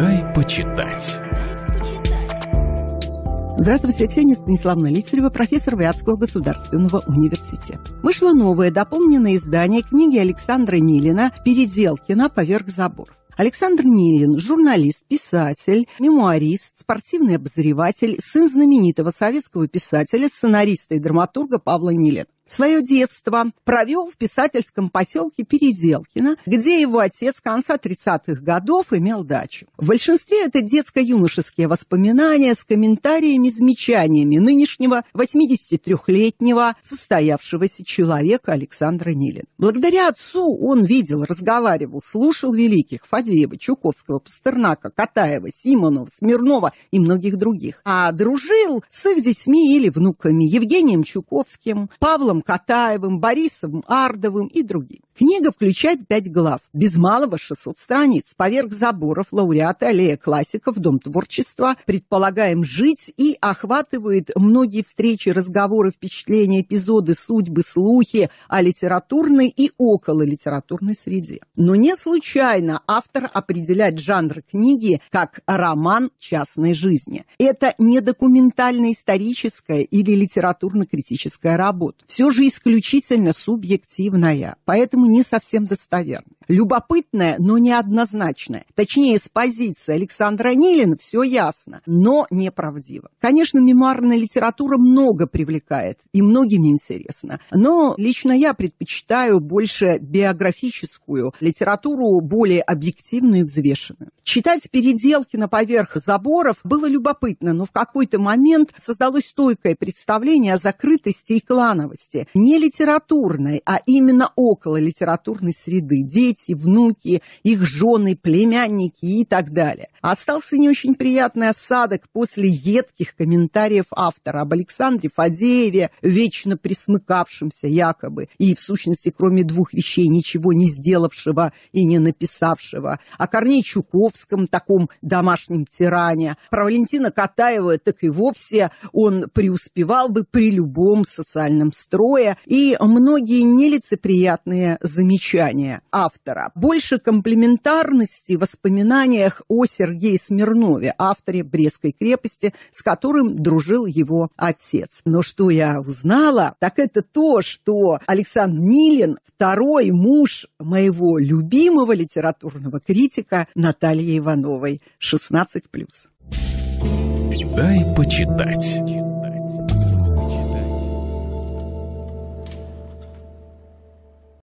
Дай почитать. Здравствуйте, Ксения Станиславовна Лисарева, профессор Вятского государственного университета. Вышло новое, дополненное издание книги Александра Нилина «Переделкина поверх заборов». Александр Нилин – журналист, писатель, мемуарист, спортивный обозреватель, сын знаменитого советского писателя, сценариста и драматурга Павла Нилина свое детство провел в писательском поселке Переделкино, где его отец с конца 30-х годов имел дачу. В большинстве это детско-юношеские воспоминания с комментариями, замечаниями нынешнего 83-летнего состоявшегося человека Александра Нилин. Благодаря отцу он видел, разговаривал, слушал великих Фадеева, Чуковского, Пастернака, Катаева, Симонова, Смирнова и многих других. А дружил с их детьми или внуками Евгением Чуковским, Павлом Катаевым, Борисовым, Ардовым и другими. Книга включает пять глав, без малого 600 страниц. Поверх заборов, лауреаты, аллея классиков, дом творчества, предполагаем жить и охватывает многие встречи, разговоры, впечатления, эпизоды, судьбы, слухи о литературной и около литературной среде. Но не случайно автор определяет жанр книги как роман частной жизни. Это не документально-историческая или литературно-критическая работа. Все же исключительно субъективная. Поэтому не совсем достоверный. Любопытная, но неоднозначная. Точнее, с позиции Александра Нилина все ясно, но неправдиво. Конечно, мемуарная литература много привлекает и многим интересно, но лично я предпочитаю больше биографическую литературу, более объективную и взвешенную. Читать переделки на поверх заборов было любопытно, но в какой-то момент создалось стойкое представление о закрытости и клановости. Не литературной, а именно около литературной среды. Дети дети, внуки, их жены, племянники и так далее. Остался не очень приятный осадок после едких комментариев автора об Александре Фадееве, вечно присмыкавшемся якобы, и в сущности, кроме двух вещей, ничего не сделавшего и не написавшего, о Корней Чуковском, таком домашнем тиране, про Валентина Катаева так и вовсе он преуспевал бы при любом социальном строе, и многие нелицеприятные замечания автора автора. Больше комплементарности в воспоминаниях о Сергее Смирнове, авторе Брестской крепости, с которым дружил его отец. Но что я узнала, так это то, что Александр Нилин, второй муж моего любимого литературного критика Натальи Ивановой, 16+. Дай почитать.